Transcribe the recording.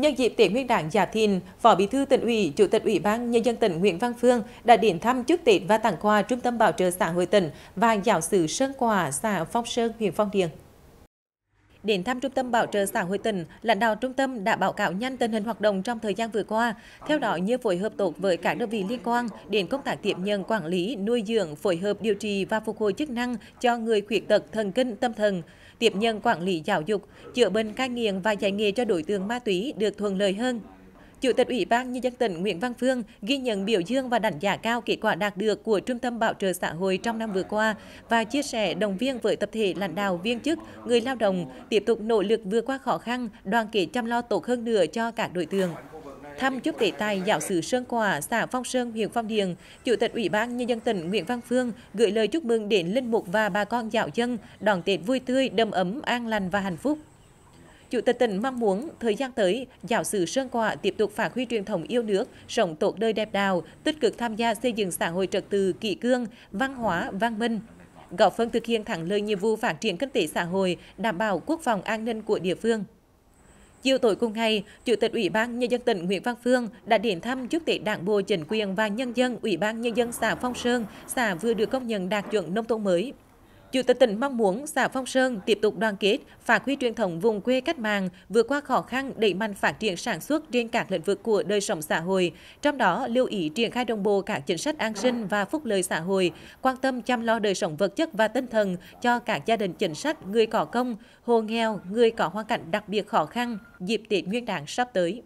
Nhân dịp Tết Nguyên đán Giáp Thìn, Phó Bí thư tỉnh ủy, Chủ tịch Ủy ban nhân dân tỉnh Nguyễn Văn Phương đã đến thăm chúc Tết và tặng quà Trung tâm Bảo trợ xã hội tỉnh và giáo sử Sơn Quả, xã Phong Sơn, huyện Phong Điền. Đến thăm Trung tâm Bảo trợ xã hội tỉnh, lãnh đạo trung tâm đã báo cáo nhanh tình hình hoạt động trong thời gian vừa qua, theo đó như phối hợp tốt với các đơn vị liên quan đến công tác tiếp nhận quản lý, nuôi dưỡng, phối hợp điều trị và phục hồi chức năng cho người khuyết tật thần kinh tâm thần, tiếp nhận quản lý giáo dục, chữa bệnh cai nghiện và dạy nghề cho đối tượng ma túy được thuận lợi hơn. Chủ tịch Ủy ban Nhân dân tỉnh Nguyễn Văn Phương ghi nhận biểu dương và đánh giá cao kết quả đạt được của Trung tâm Bảo trợ xã hội trong năm vừa qua và chia sẻ đồng viên với tập thể lãnh đạo viên chức, người lao động tiếp tục nỗ lực vượt qua khó khăn, đoàn kết chăm lo tốt hơn nữa cho các đối tượng. Thăm chúc tế tài giáo sư Sơn Quả, xã Phong Sơn, huyện Phong Điền, Chủ tịch Ủy ban Nhân dân tỉnh Nguyễn Văn Phương gửi lời chúc mừng đến Linh Mục và bà con giáo dân đón Tết vui tươi, đầm ấm, an lành và hạnh phúc. Chủ tịch tỉnh mong muốn thời gian tới, giáo sư Sơn Quả tiếp tục phát huy truyền thống yêu nước, sống tốt đời đẹp đạo, tích cực tham gia xây dựng xã hội trật tự kỷ cương, văn hóa, văn minh, góp phần thực hiện thắng lợi nhiệm vụ phát triển kinh tế xã hội, đảm bảo quốc phòng an ninh của địa phương. Chiều tối cùng ngày, Chủ tịch Ủy ban Nhân dân tỉnh Nguyễn Văn Phương đã đến thăm chúc Tết Đảng bộ chính quyền và nhân dân Ủy ban Nhân dân xã Phong Sơn, xã vừa được công nhận đạt chuẩn nông thôn mới. Chủ tịch tỉnh mong muốn xã Phong Sơn tiếp tục đoàn kết, phát huy truyền thống vùng quê cách mạng, vượt qua khó khăn, đẩy mạnh phát triển sản xuất trên các lĩnh vực của đời sống xã hội, trong đó lưu ý triển khai đồng bộ các chính sách an sinh và phúc lợi xã hội, quan tâm chăm lo đời sống vật chất và tinh thần cho các gia đình chính sách, người có công, hộ nghèo, người có hoàn cảnh đặc biệt khó khăn dịp Tết Nguyên đán sắp tới.